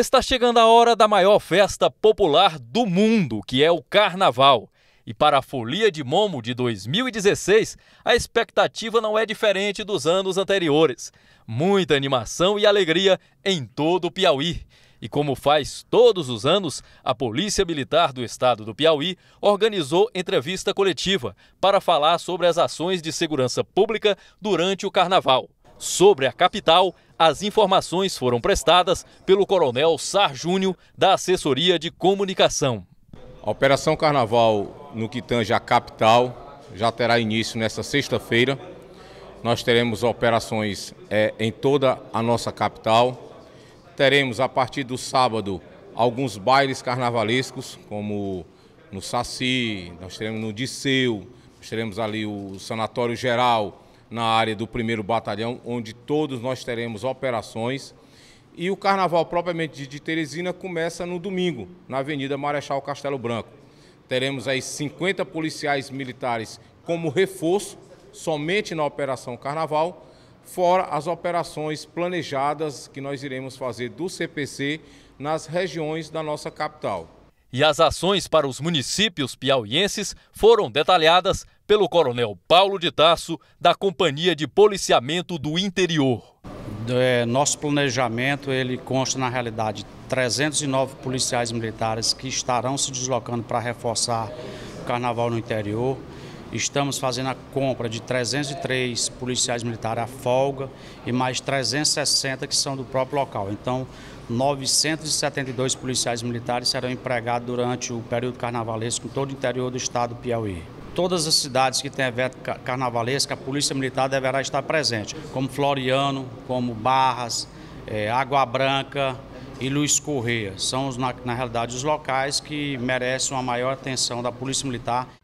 Está chegando a hora da maior festa popular do mundo, que é o Carnaval. E para a Folia de Momo de 2016, a expectativa não é diferente dos anos anteriores. Muita animação e alegria em todo o Piauí. E como faz todos os anos, a Polícia Militar do Estado do Piauí organizou entrevista coletiva para falar sobre as ações de segurança pública durante o Carnaval. Sobre a capital, as informações foram prestadas pelo coronel Sar Júnior, da Assessoria de Comunicação. A Operação Carnaval no que tange à capital já terá início nesta sexta-feira. Nós teremos operações é, em toda a nossa capital. Teremos, a partir do sábado, alguns bailes carnavalescos, como no Saci, nós teremos no Disseu, nós teremos ali o Sanatório Geral, na área do 1 Batalhão, onde todos nós teremos operações. E o carnaval propriamente de Teresina começa no domingo, na Avenida Marechal Castelo Branco. Teremos aí 50 policiais militares como reforço, somente na Operação Carnaval, fora as operações planejadas que nós iremos fazer do CPC nas regiões da nossa capital e as ações para os municípios piauienses foram detalhadas pelo Coronel Paulo de Tasso, da Companhia de Policiamento do Interior. É, nosso planejamento ele consta, na realidade, 309 policiais militares que estarão se deslocando para reforçar o carnaval no interior. Estamos fazendo a compra de 303 policiais militares à folga e mais 360 que são do próprio local. Então, 972 policiais militares serão empregados durante o período carnavalesco em todo o interior do estado do Piauí. Todas as cidades que têm evento carnavalesco, a Polícia Militar deverá estar presente, como Floriano, como Barras, é, Água Branca, e Luiz Correia. São, na, na realidade, os locais que merecem uma maior atenção da Polícia Militar.